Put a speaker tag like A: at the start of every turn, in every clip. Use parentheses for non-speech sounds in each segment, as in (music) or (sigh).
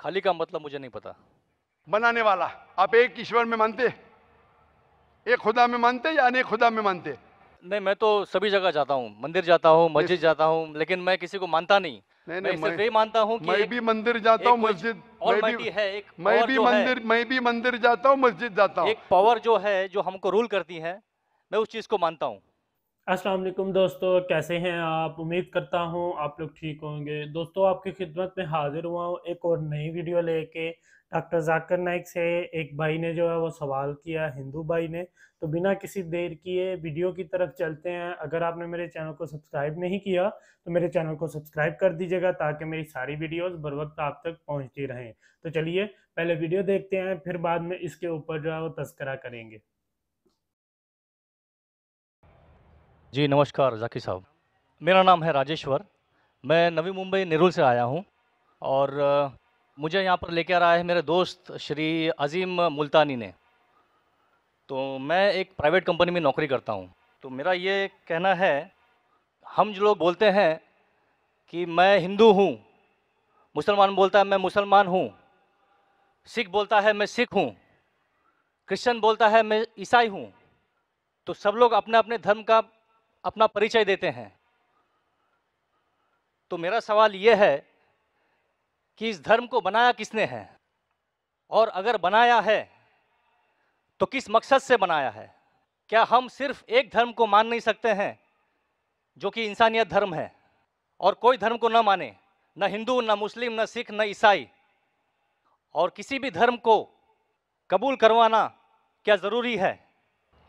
A: खाली का मतलब मुझे नहीं पता बनाने वाला आप एक ईश्वर में मानते एक खुदा में मानते या अनेक खुदा में मानते नहीं मैं तो सभी जगह जाता हूँ मंदिर
B: जाता हूँ मस्जिद जाता हूँ लेकिन मैं किसी को मानता नहीं नहीं नहीं मैं, मैं मानता हूँ मैं भी
A: मंदिर जाता हूँ मस्जिद मैं भी है एक मैं भी मंदिर मैं भी मंदिर जाता हूँ मस्जिद जाता हूँ एक पावर
B: जो है जो हमको रूल करती है मैं उस चीज को मानता हूँ
C: अस्सलाम वालेकुम दोस्तों कैसे हैं आप उम्मीद करता हूं आप लोग ठीक होंगे दोस्तों आपकी खिदमत में हाज़िर हुआ हूं एक और नई वीडियो लेके डॉक्टर जाकर नाइक से एक भाई ने जो है वो सवाल किया हिंदू भाई ने तो बिना किसी देर किए वीडियो की तरफ चलते हैं अगर आपने मेरे चैनल को सब्सक्राइब नहीं किया तो मेरे चैनल को सब्सक्राइब कर दीजिएगा ताकि मेरी सारी वीडियोस बर वक्त आप तक पहुंचती रहें तो चलिए पहले वीडियो देखते हैं फिर बाद में इसके ऊपर जो है वो तस्करा करेंगे
B: जी नमस्कार जाकिर साहब मेरा नाम है राजेश्वर मैं नवी मुंबई नेरुल से आया हूँ और मुझे यहाँ पर लेकर आया है मेरे दोस्त श्री अजीम मुल्तानी ने तो मैं एक प्राइवेट कंपनी में नौकरी करता हूँ तो मेरा ये कहना है हम जो लोग बोलते हैं कि मैं हिंदू हूँ मुसलमान बोलता है मैं मुसलमान हूँ सिख बोलता है मैं सिख हूँ क्रिश्चियन बोलता है मैं ईसाई हूँ तो सब लोग अपने अपने धर्म का अपना परिचय देते हैं तो मेरा सवाल यह है कि इस धर्म को बनाया किसने है और अगर बनाया है तो किस मकसद से बनाया है क्या हम सिर्फ एक धर्म को मान नहीं सकते हैं जो कि इंसानियत धर्म है और कोई धर्म को न माने न हिंदू न मुस्लिम न सिख न ईसाई और किसी भी धर्म को कबूल करवाना क्या ज़रूरी है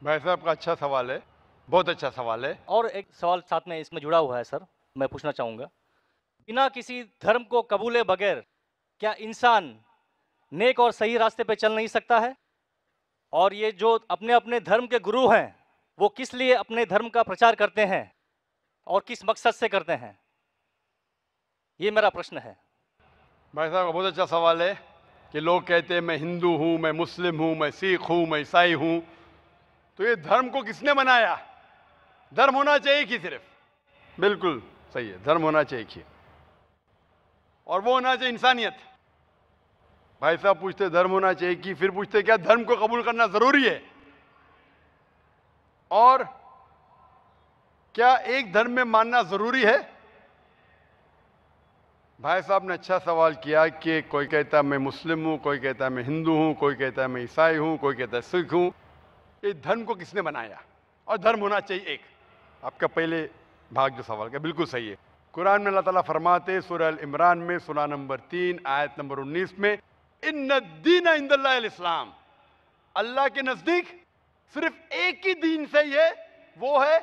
B: भाई साहब का अच्छा सवाल है बहुत अच्छा सवाल है और एक सवाल साथ में इसमें जुड़ा हुआ है सर मैं पूछना चाहूँगा बिना किसी धर्म को कबूले बगैर क्या इंसान नेक और सही रास्ते पे चल नहीं सकता है और ये जो अपने अपने धर्म के गुरु हैं वो किस लिए अपने धर्म का प्रचार करते हैं और किस मकसद से करते हैं ये मेरा प्रश्न है
A: भाई साहब बहुत अच्छा सवाल है कि लोग कहते हैं मैं हिंदू हूँ मैं मुस्लिम हूँ मैं सिख हूँ मैं ईसाई हूँ तो ये धर्म को किसने बनाया धर्म होना चाहिए कि सिर्फ बिल्कुल सही है धर्म होना चाहिए कि और वो होना चाहिए इंसानियत भाई साहब पूछते धर्म होना चाहिए कि फिर पूछते क्या धर्म को कबूल करना जरूरी है और क्या एक धर्म में मानना जरूरी है भाई साहब ने अच्छा सवाल किया कि कोई कहता मैं मुस्लिम हूं कोई कहता मैं हिंदू हूं कोई कहता मैं ईसाई हूं कोई कहता सिख हूं ये धर्म को किसने बनाया और धर्म होना चाहिए एक आपका पहले भाग जो सवाल का बिल्कुल सही है कुरान में अल्लाह ताला फरमाते सूरह इमरान में सुना नंबर तीन आयत नंबर उन्नीस में इन दीन इंदल्लाम अल्लाह के नज़दीक सिर्फ एक ही दीन सही है वो है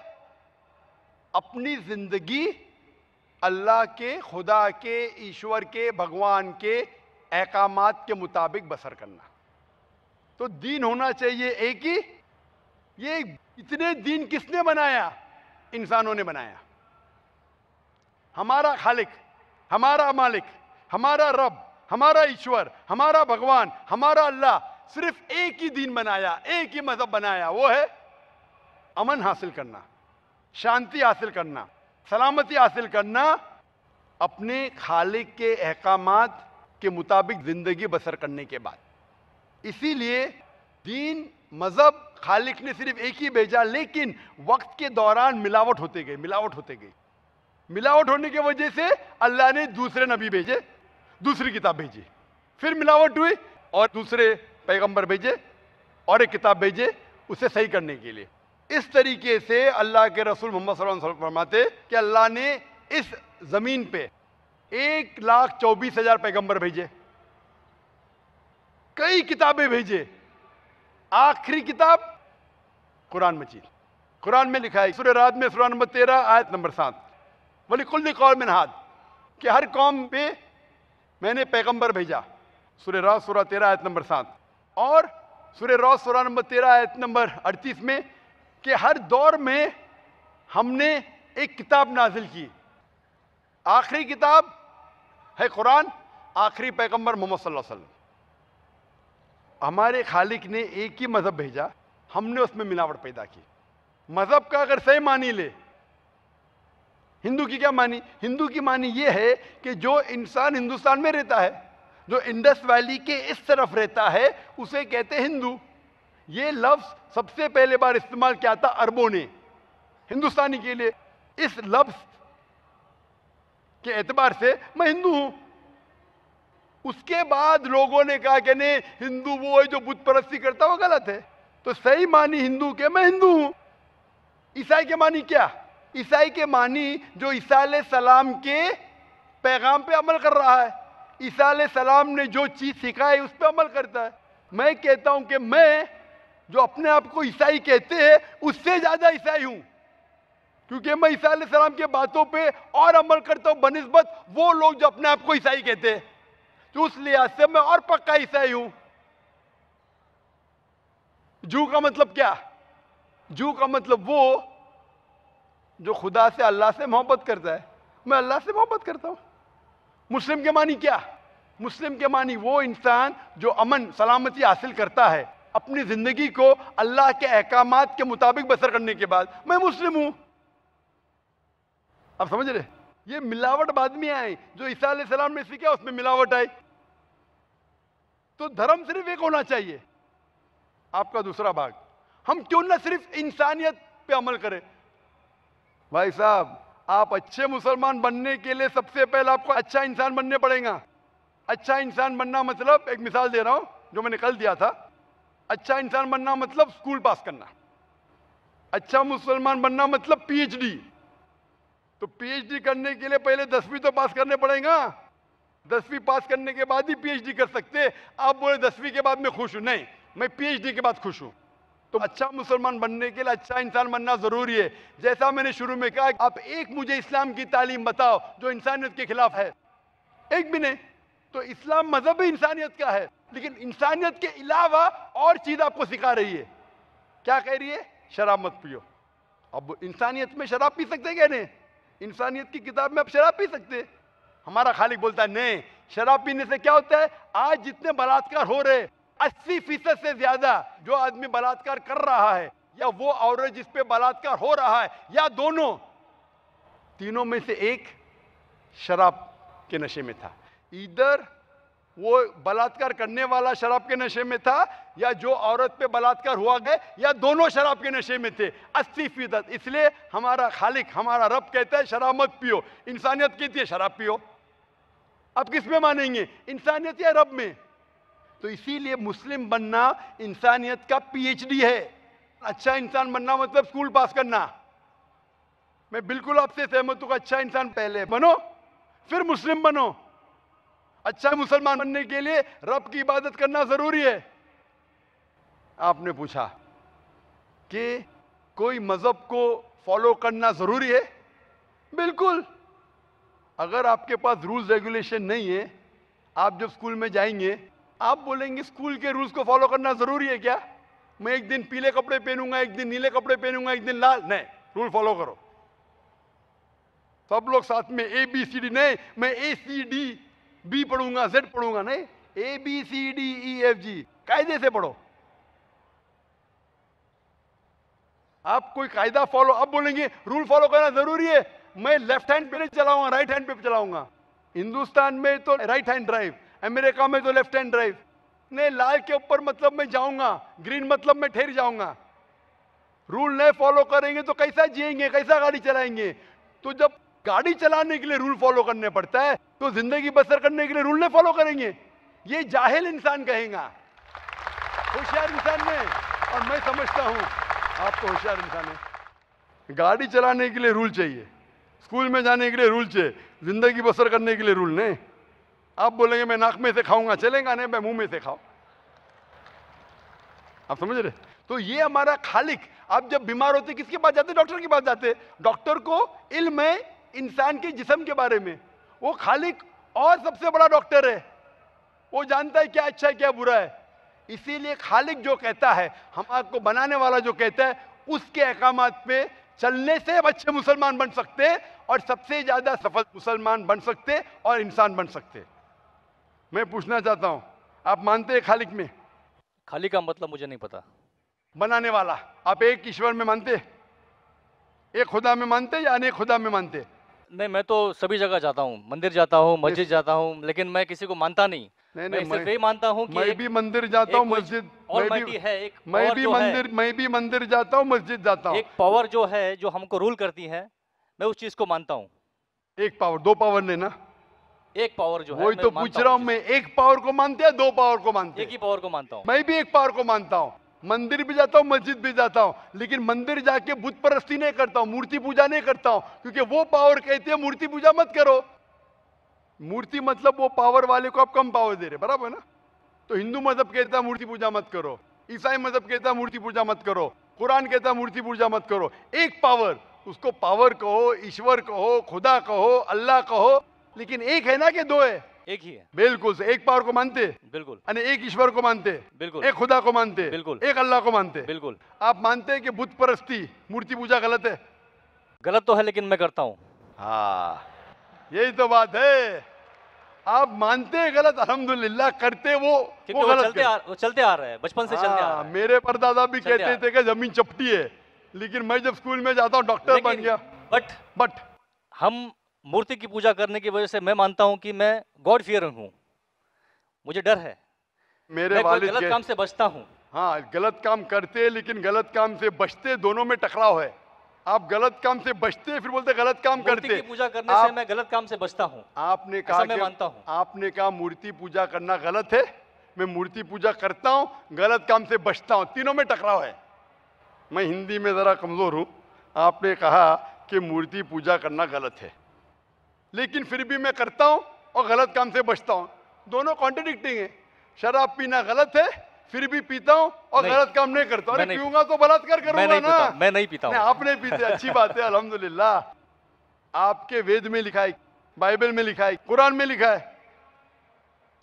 A: अपनी जिंदगी अल्लाह के खुदा के ईश्वर के भगवान के अहकाम के मुताबिक बसर करना तो दीन होना चाहिए एक ही ये इतने दीन किसने बनाया इंसानों ने बनाया हमारा खालिक हमारा मालिक हमारा रब हमारा ईश्वर हमारा भगवान हमारा अल्लाह सिर्फ एक ही दिन बनाया एक ही मजहब बनाया वो है अमन हासिल करना शांति हासिल करना सलामती हासिल करना अपने खालिक के अहकाम के मुताबिक ज़िंदगी बसर करने के बाद इसीलिए दीन मज़हब खालिक ने सिर्फ एक ही भेजा लेकिन वक्त के दौरान मिलावट होते गई मिलावट होते गई मिलावट होने की वजह से अल्लाह ने दूसरे नबी भेजे दूसरी किताब भेजी फिर मिलावट हुई और दूसरे पैगंबर भेजे और एक किताब भेजे उसे सही करने के लिए इस तरीके से अल्लाह के रसूल मोहम्मद फरमाते कि अल्लाह ने इस ज़मीन पे एक लाख चौबीस हज़ार पैगम्बर भेजे कई किताबें भेजे आखिरी किताब कुरान मजीद कुरान में लिखा है सुर रात में सुरान नंबर तेरह आयत नंबर सात कुल कुल्ली कौम नहाद कि हर कौम पे मैंने पैगंबर भेजा सुर रात सुरा तेरह आयत नंबर सात और सुर रात सूर्य नंबर तेरह आयत नंबर अड़तीस में कि हर दौर में हमने एक किताब नाजिल की आखिरी किताब है कुरान आखिरी पैगम्बर मोहम्मद वसल्लम हमारे खालिक ने एक ही मज़हब भेजा हमने उसमें मिलावट पैदा की मज़हब का अगर सही मानी ले हिंदू की क्या मानी हिंदू की मानी ये है कि जो इंसान हिंदुस्तान में रहता है जो इंडस वैली के इस तरफ रहता है उसे कहते हिंदू ये लफ्ज़ सबसे पहले बार इस्तेमाल किया था अरबों ने हिंदुस्तानी के लिए इस लफ्ज़ के एतबार से मैं हिंदू हूँ उसके बाद लोगों ने कहा कि नहीं हिंदू वो है जो बुत परस्ती करता वो गलत है तो सही मानी हिंदू के मैं हिंदू हूं ईसाई के मानी क्या ईसाई के मानी जो ईसा सलाम के पैगाम पे अमल कर रहा है ईसा सलाम ने जो चीज़ सिखाई उस पर अमल करता है मैं कहता हूं कि मैं जो अपने आप को ईसाई कहते हैं उससे ज़्यादा ईसाई हूं क्योंकि मैं ईसा सलाम के बातों पे और अमल करता हूं बनस्बत वो लोग जो अपने आप को ईसाई कहते हैं तो उस लिहाज से मैं और पक्का ईसाई हूं जू का मतलब क्या जू का मतलब वो जो खुदा से अल्लाह से मोहब्बत करता है मैं अल्लाह से मोहब्बत करता हूँ मुस्लिम के मानी क्या मुस्लिम के मानी वो इंसान जो अमन सलामती हासिल करता है अपनी ज़िंदगी को अल्लाह के अहकाम के मुताबिक बसर करने के बाद मैं मुस्लिम हूँ आप समझ रहे ये मिलावट बाद में आई जो ईसा सलाम ने सीखा उसमें मिलावट आई तो धर्म सिर्फ एक होना चाहिए आपका दूसरा भाग हम क्यों ना सिर्फ इंसानियत पे अमल करें भाई साहब आप अच्छे मुसलमान बनने के लिए सबसे पहले आपको अच्छा इंसान बनने पड़ेगा अच्छा इंसान बनना मतलब एक मिसाल दे रहा हूं जो मैंने कल दिया था अच्छा इंसान बनना मतलब स्कूल पास करना अच्छा मुसलमान बनना मतलब पीएचडी तो पीएचडी करने के लिए पहले दसवीं तो पास करने पड़ेगा दसवीं पास करने के बाद ही पीएचडी कर सकते आप बोले दसवीं के बाद मैं खुश हूं नहीं मैं पीएचडी के बाद खुश हूं तो अच्छा मुसलमान बनने के लिए अच्छा इंसान बनना ज़रूरी है जैसा मैंने शुरू में कहा आप एक मुझे इस्लाम की तालीम बताओ जो इंसानियत के खिलाफ है एक भी नहीं तो इस्लाम मजहब ही इंसानियत का है लेकिन इंसानियत के अलावा और चीज़ आपको सिखा रही है क्या कह रही है शराब मत पियो अब इंसानियत में शराब पी सकते क्या नहीं इंसानियत की किताब में आप शराब पी सकते हमारा खालिक बोलता है नहीं शराब पीने से क्या होता है आज जितने बलात्कार हो रहे अस्सी फीसद से ज्यादा जो आदमी बलात्कार कर रहा है या वो औरत जिसपे बलात्कार हो रहा है या दोनों तीनों में से एक शराब के नशे में था इधर वो बलात्कार करने वाला शराब के नशे में था या जो औरत पे बलात्कार हुआ गए या दोनों शराब के नशे में थे अस्सी फीसद इसलिए हमारा खालिक हमारा रब कहता है शराब मत पियो इंसानियत कहती है शराब पियो अब किस में मानेंगे इंसानियत या रब में तो इसीलिए मुस्लिम बनना इंसानियत का पीएचडी है अच्छा इंसान बनना मतलब स्कूल पास करना मैं बिल्कुल आपसे सहमत हूँ अच्छा इंसान पहले बनो फिर मुस्लिम बनो अच्छा मुसलमान बनने के लिए रब की इबादत करना ज़रूरी है आपने पूछा कि कोई मज़हब को फॉलो करना ज़रूरी है बिल्कुल अगर आपके पास रूल्स रेगुलेशन नहीं है आप जब स्कूल में जाएंगे आप बोलेंगे स्कूल के रूल्स को फॉलो करना ज़रूरी है क्या मैं एक दिन पीले कपड़े पहनूंगा एक दिन नीले कपड़े पहनूंगा एक दिन लाल नहीं रूल फॉलो करो सब लोग साथ में ए बी सी डी नहीं मैं ए सी डी बी पढ़ूंगा जेड पढ़ूंगा नहीं A B C D E F G कायदे से पढ़ो आप कोई कायदा फॉलो अब बोलेंगे रूल फॉलो करना जरूरी है मैं लेफ्ट हैंड पे नहीं चलाऊंगा राइट हैंड पे चलाऊंगा हिंदुस्तान में तो राइट हैंड ड्राइव अमेरिका में तो लेफ्ट हैंड ड्राइव नहीं लाल के ऊपर मतलब मैं जाऊंगा ग्रीन मतलब मैं ठहर जाऊंगा रूल नहीं फॉलो करेंगे तो कैसा जिएंगे कैसा गाड़ी चलाएंगे तो जब गाड़ी चलाने के लिए रूल फॉलो करने पड़ता है तो जिंदगी बसर करने के लिए रूल नहीं फॉलो करेंगे ये जाहिल इंसान कहेगा होशियार इंसान ने और मैं समझता हूं आप तो होशियार इंसान है गाड़ी चलाने के लिए रूल चाहिए स्कूल में जाने के लिए रूल चाहिए जिंदगी बसर करने के लिए रूल नहीं आप बोलेंगे मैं नाक में से खाऊंगा चलेगा नहीं मैं मुंह में से खाऊ आप समझ रहे तो ये हमारा खालिक आप जब बीमार होते किसके पास जाते डॉक्टर के पास जाते डॉक्टर को इल्म है इंसान के जिसम के बारे में वो खालिक और सबसे बड़ा डॉक्टर है वो जानता है क्या अच्छा है क्या बुरा है इसीलिए खालिक जो कहता है हम आपको बनाने वाला जो कहता है उसके अहकाम पे चलने से अच्छे मुसलमान बन सकते और सबसे ज़्यादा सफल मुसलमान बन सकते और इंसान बन सकते मैं पूछना चाहता हूँ आप मानते हैं खालिक में खालिक का मतलब मुझे नहीं पता बनाने वाला आप एक ईश्वर में मानते एक खुदा में मानते या अनेक खुदा में मानते
B: नहीं मैं तो सभी जगह जाता हूँ मंदिर जाता हूँ मस्जिद जाता हूँ लेकिन मैं किसी को मानता नहीं नहीं मैं मैं, तो मानता हूँ मैं भी
A: मंदिर जाता हूँ मस्जिद मैं भी है एक मैं भी मंदिर मैं
B: भी मंदिर जाता हूँ मस्जिद जाता हूँ एक पावर जो है जो हमको रूल करती है मैं उस चीज को मानता
A: हूँ एक पावर दो पावर ने ना
B: एक पावर जो है वही तो पूछ रहा हूँ मैं
A: एक पावर को मानते हैं दो पावर को मानते हैं
B: एक ही पावर को मानता हूँ
A: मैं भी एक पावर को मानता हूँ मंदिर भी जाता हूँ मस्जिद भी जाता हूँ लेकिन मंदिर जाके बुत परस्ती नहीं करता हूँ मूर्ति पूजा नहीं करता हूँ क्योंकि वो पावर कहती है मूर्ति पूजा मत करो मूर्ति मतलब वो पावर वाले को आप कम पावर दे रहे बराबर ना तो हिंदू मजहब कहता है मूर्ति पूजा मत करो ईसाई मजहब कहता है मूर्ति पूजा मत करो कुरान कहता है मूर्ति पूजा मत करो एक पावर उसको पावर कहो ईश्वर कहो खुदा कहो अल्लाह कहो लेकिन एक है ना कि दो है एक ही है बिल्कुल एक पावर को मानते बिल्कुल एक ईश्वर को मानते बिल्कुल एक खुदा को मानते बिल्कुल एक अल्लाह को मानते बिल्कुल आप मानते हैं कि बुद्ध परस्ती मूर्ति पूजा गलत है गलत तो है लेकिन मैं करता हूँ हाँ यही तो बात है आप मानते हैं गलत अलहमदुल्ला करते वो वो गलत चलते आ,
B: वो चलते आ रहे हैं बचपन से चलते आ हाँ, रहे है
A: मेरे परदादा भी कहते थे कि जमीन चपटी है लेकिन मैं जब स्कूल में जाता हूँ डॉक्टर बन गया बट बट
B: हम मूर्ति की पूजा करने की वजह से मैं मानता हूँ कि मैं गॉड फियर हूँ
A: मुझे डर है मेरे मैं गलत काम से बचता हूँ हाँ गलत काम करते लेकिन गलत काम से बचते दोनों में टकराव है आप गलत काम से बचते फिर बोलते गलत काम करते की पूजा करने आप, से मैं गलत काम से बचता हूँ आपने कहा मैं मानता हूँ आपने कहा मूर्ति पूजा करना गलत है मैं मूर्ति पूजा करता हूँ गलत काम से बचता हूँ तीनों में टकराव है मैं हिंदी में ज़रा कमज़ोर हूँ आपने कहा कि मूर्ति पूजा करना गलत है लेकिन फिर भी मैं करता हूँ और गलत काम से बचता हूँ दोनों कॉन्ट्रडिक्टिंग है शराब पीना गलत है फिर भी पीता हूँ और गलत काम नहीं करता अरे पीऊंगा तो बलात्कार करूंगा ना मैं नहीं पीता नहीं, आप नहीं पीते अच्छी बात है अलहमदुल्ला आपके वेद में लिखा है बाइबल में लिखा है कुरान में लिखा है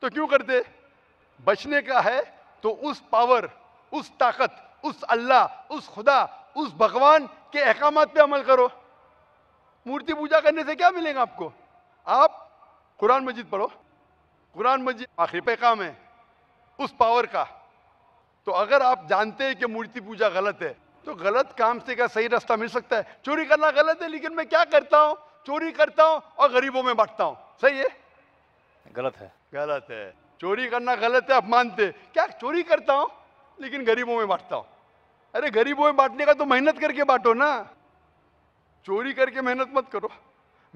A: तो क्यों करते बचने का है तो उस पावर उस ताकत उस अल्लाह उस खुदा उस भगवान के अहकाम पे अमल करो मूर्ति पूजा करने से क्या मिलेगा आपको आप कुरान मजिद पढ़ो कुरान मजिद आखिरी काम है उस पावर का तो अगर आप जानते हैं कि मूर्ति पूजा गलत है तो गलत काम से क्या सही रास्ता मिल सकता है चोरी करना गलत है लेकिन मैं क्या करता हूँ चोरी करता हूँ और गरीबों में बांटता हूँ सही है गलत है गलत है चोरी करना गलत है आप मानते क्या चोरी करता हूँ लेकिन गरीबों में बांटता हूँ अरे गरीबों में बांटने का तो मेहनत करके बांटो ना चोरी करके मेहनत मत करो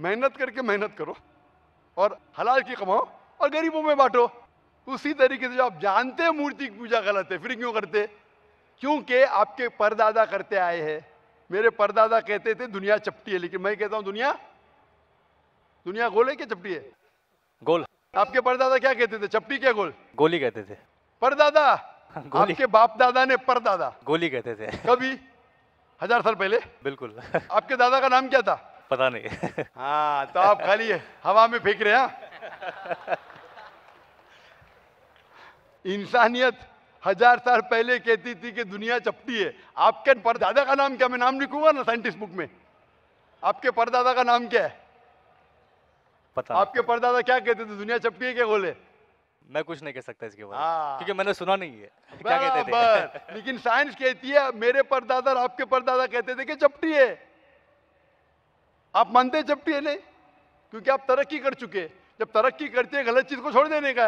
A: मेहनत करके मेहनत करो और हलाल की कमाओ और गरीबों में बांटो उसी तरीके से जो आप जानते हैं मूर्ति की पूजा गलत है फिर क्यों करते क्योंकि आपके परदादा करते आए हैं मेरे परदादा कहते थे दुनिया चपटी है लेकिन मैं कहता हूं दुनिया दुनिया गोल है क्या चपटी है गोल आपके परदादा क्या कहते थे चपटी क्या गोल गोली कहते थे परदादा (laughs) आपके बाप दादा ने परदादा गोली कहते थे कभी हजार साल पहले बिल्कुल (laughs) आपके दादा का नाम क्या था
B: पता नहीं (laughs)
A: हाँ तो आप खाली हवा में फेंक रहे हैं हाँ? इंसानियत हजार साल पहले कहती थी कि दुनिया चपटी है आपके परदादा का नाम क्या मैं नाम लिखूंगा ना साइंटिस्ट बुक में आपके परदादा का नाम क्या है पता आपके परदादा क्या कहते थे दुनिया चपटी है क्या बोले मैं कुछ नहीं कह सकता इसके बारे में हाँ। क्योंकि मैंने सुना नहीं है क्या कहते थे लेकिन साइंस कहती है मेरे परदादा और आपके परदादा कहते थे कि चपटी है आप मानते चपटी है नहीं क्योंकि आप तरक्की कर चुके जब तरक्की करते हैं गलत चीज को छोड़ देने का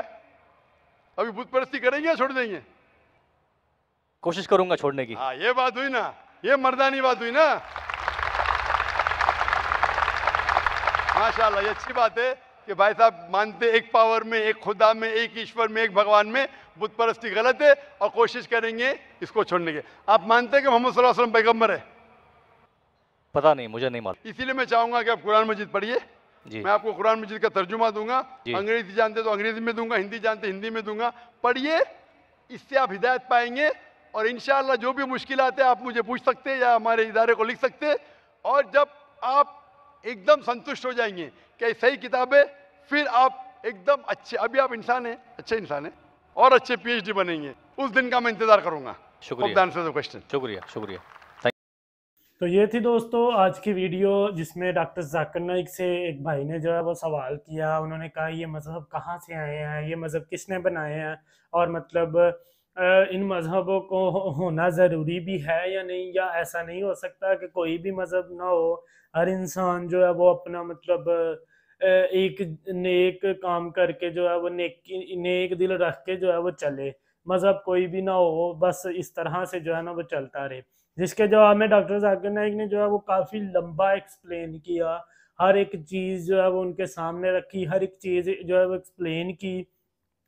A: अभी बुत परस्ती करेंगे या छोड़ देंगे
B: कोशिश करूंगा छोड़ने की
A: हाँ ये बात हुई ना ये मर्दानी बात हुई ना माशाल्लाह ये अच्छी बात है कि भाई साहब मानते एक पावर में एक खुदा में एक ईश्वर में एक भगवान में बुद्ध परस्ती गलत है और कोशिश करेंगे इसको छोड़ने के आप मानते हैं कि मोहम्मद वसल्लम पैगम्बर है
B: पता नहीं मुझे नहीं मालूम
A: इसीलिए मैं चाहूंगा कि आप कुरान मजिद पढ़िए मैं आपको कुरान मजिद का तर्जुमा दूंगा अंग्रेजी जानते तो अंग्रेजी में दूंगा हिंदी जानते हिंदी में दूंगा पढ़िए इससे आप हिदायत पाएंगे और इन जो भी मुश्किल है आप मुझे पूछ सकते हैं या हमारे इदारे को लिख सकते हैं और जब आप एकदम संतुष्ट हो जाएंगे कि सही किताब है फिर आप एकदम अच्छे अभी आप इंसान हैं अच्छे इंसान हैं और अच्छे पीएचडी बनेंगे उस दिन का मैं इंतजार करूंगा शुक्रिया क्वेश्चन शुक्रिया
C: शुक्रिया तो ये थी दोस्तों आज की वीडियो जिसमें डॉक्टर जाकर नाइक से एक भाई ने जो है वो सवाल किया उन्होंने कहा ये मज़हब कहाँ से आए हैं ये मज़हब किसने बनाए हैं और मतलब इन मज़हबों को होना ज़रूरी भी है या नहीं या ऐसा नहीं हो सकता कि कोई भी मज़हब ना हो हर इंसान जो है वो अपना मतलब एक नेक काम करके जो है वो नेक नेक दिल रख के जो है वो चले मज़हब कोई भी ना हो बस इस तरह से जो है ना वो चलता रहे जिसके जवाब में डॉक्टर जाकिर नाइक ने जो है वो काफ़ी लंबा एक्सप्लेन किया हर एक चीज़ जो है वो उनके सामने रखी हर एक चीज़ जो है वो एक्सप्लेन की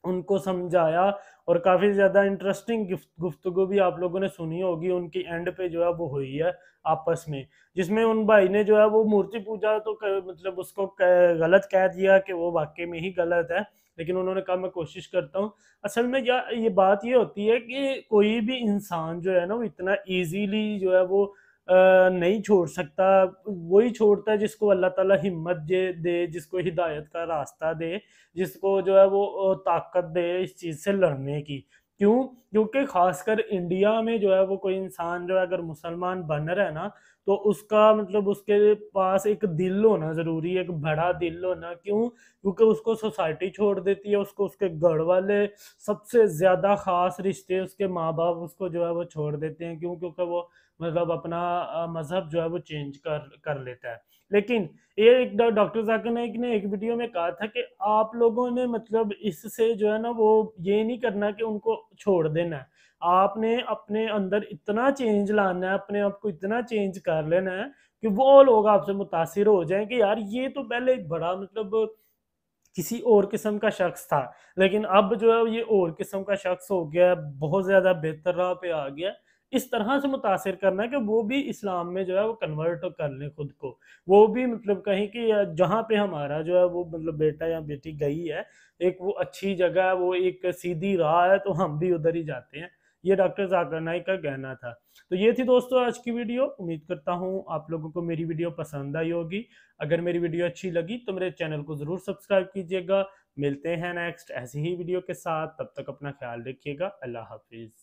C: उनको समझाया और काफ़ी ज़्यादा इंटरेस्टिंग गुफ्तु भी आप लोगों ने सुनी होगी उनकी एंड पे जो है वो हुई है आपस में जिसमें उन भाई ने जो है वो मूर्ति पूजा तो कर, मतलब उसको कर, गलत कह दिया कि वो वाकई में ही गलत है लेकिन उन्होंने कहा मैं कोशिश करता हूँ असल में या ये बात ये होती है कि कोई भी इंसान जो है ना वो इतना ईजीली जो है वो नहीं छोड़ सकता वही छोड़ता है जिसको अल्लाह ताला हिम्मत दे जिसको हिदायत का रास्ता दे जिसको जो है वो ताकत दे इस चीज़ से लड़ने की क्यों क्योंकि खासकर इंडिया में जो है वो कोई इंसान जो है अगर मुसलमान बन रहा है ना तो उसका मतलब उसके पास एक दिल होना ज़रूरी है एक बड़ा दिल होना क्यों क्योंकि उसको सोसाइटी छोड़ देती है उसको उसके घर वाले सबसे ज़्यादा ख़ास रिश्ते उसके माँ बाप उसको जो है वो छोड़ देते हैं क्यों क्योंकि वो मतलब अपना मज़हब जो है वो चेंज कर कर लेता है लेकिन ये एक डॉक्टर जाकर नाइक ने एक वीडियो में कहा था कि आप लोगों ने मतलब इससे जो है ना वो ये नहीं करना कि उनको छोड़ देना है आपने अपने अंदर इतना चेंज लाना है अपने आप को इतना चेंज कर लेना है कि वो लोग आपसे मुतासर हो जाएं कि यार ये तो पहले एक बड़ा मतलब किसी और किस्म का शख्स था लेकिन अब जो है ये और किस्म का शख्स हो गया बहुत ज़्यादा बेहतर राह पे आ गया इस तरह से मुतासर करना कि वो भी इस्लाम में जो है वो कन्वर्ट कर लें खुद को वो भी मतलब कहीं कि जहाँ पे हमारा जो है वो मतलब बेटा या बेटी गई है एक वो अच्छी जगह है वो एक सीधी राह है तो हम भी उधर ही जाते हैं ये डॉक्टर जाकर नाइक का कहना था तो ये थी दोस्तों आज की वीडियो उम्मीद करता हूँ आप लोगों को मेरी वीडियो पसंद आई होगी अगर मेरी वीडियो अच्छी लगी तो मेरे चैनल को ज़रूर सब्सक्राइब कीजिएगा मिलते हैं नेक्स्ट ऐसी ही वीडियो के साथ तब तक अपना ख्याल रखिएगा अल्लाह हाफिज़